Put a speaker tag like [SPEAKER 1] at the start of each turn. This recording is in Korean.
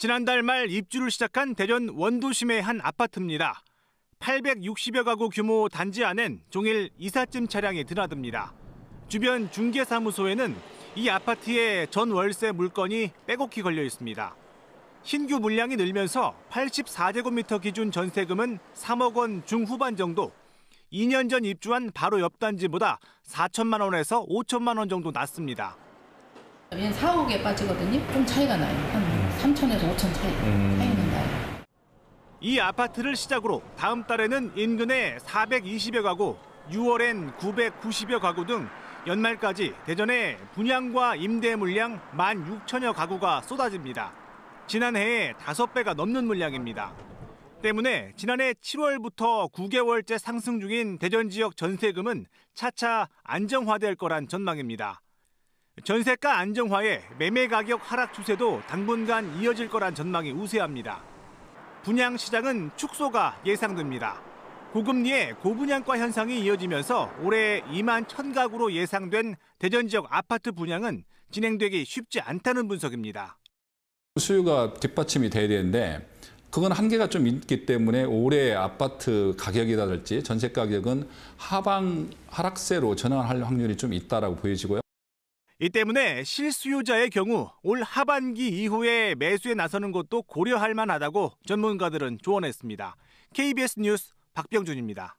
[SPEAKER 1] 지난달 말 입주를 시작한 대전 원도심의 한 아파트입니다. 860여 가구 규모 단지 안엔 종일 이삿짐 차량이 드나듭니다. 주변 중개사무소에는 이 아파트의 전 월세 물건이 빼곡히 걸려 있습니다. 신규 물량이 늘면서 84제곱미터 기준 전세금은 3억 원 중후반 정도, 2년 전 입주한 바로 옆 단지보다 4천만 원에서 5천만 원 정도 낮습니다.
[SPEAKER 2] 얘는 4억에 빠지거든요. 좀 차이가 나요. 3천에서 5천 차이, 음. 차이입니다.
[SPEAKER 1] 이 아파트를 시작으로 다음 달에는 인근에 420여 가구, 6월엔 990여 가구 등 연말까지 대전에 분양과 임대 물량 1만 6천여 가구가 쏟아집니다. 지난해에 다섯 배가 넘는 물량입니다. 때문에 지난해 7월부터 9개월째 상승 중인 대전 지역 전세금은 차차 안정화될 거란 전망입니다. 전세가 안정화에 매매 가격 하락 추세도 당분간 이어질 거란 전망이 우세합니다. 분양 시장은 축소가 예상됩니다. 고금리의 고분양과 현상이 이어지면서 올해 2만 1000가구로 예상된 대전 지역 아파트 분양은 진행되기 쉽지 않다는 분석입니다.
[SPEAKER 3] 수요가 뒷받침이 돼야 되는데 그건 한계가 좀 있기 때문에 올해 아파트 가격이라든지 전세 가격은 하방 하락세로 전환할 확률이 좀 있다라고 보여지고요. 이 때문에 실수요자의 경우 올 하반기
[SPEAKER 1] 이후에 매수에 나서는 것도 고려할 만하다고 전문가들은 조언했습니다. KBS 뉴스 박병준입니다.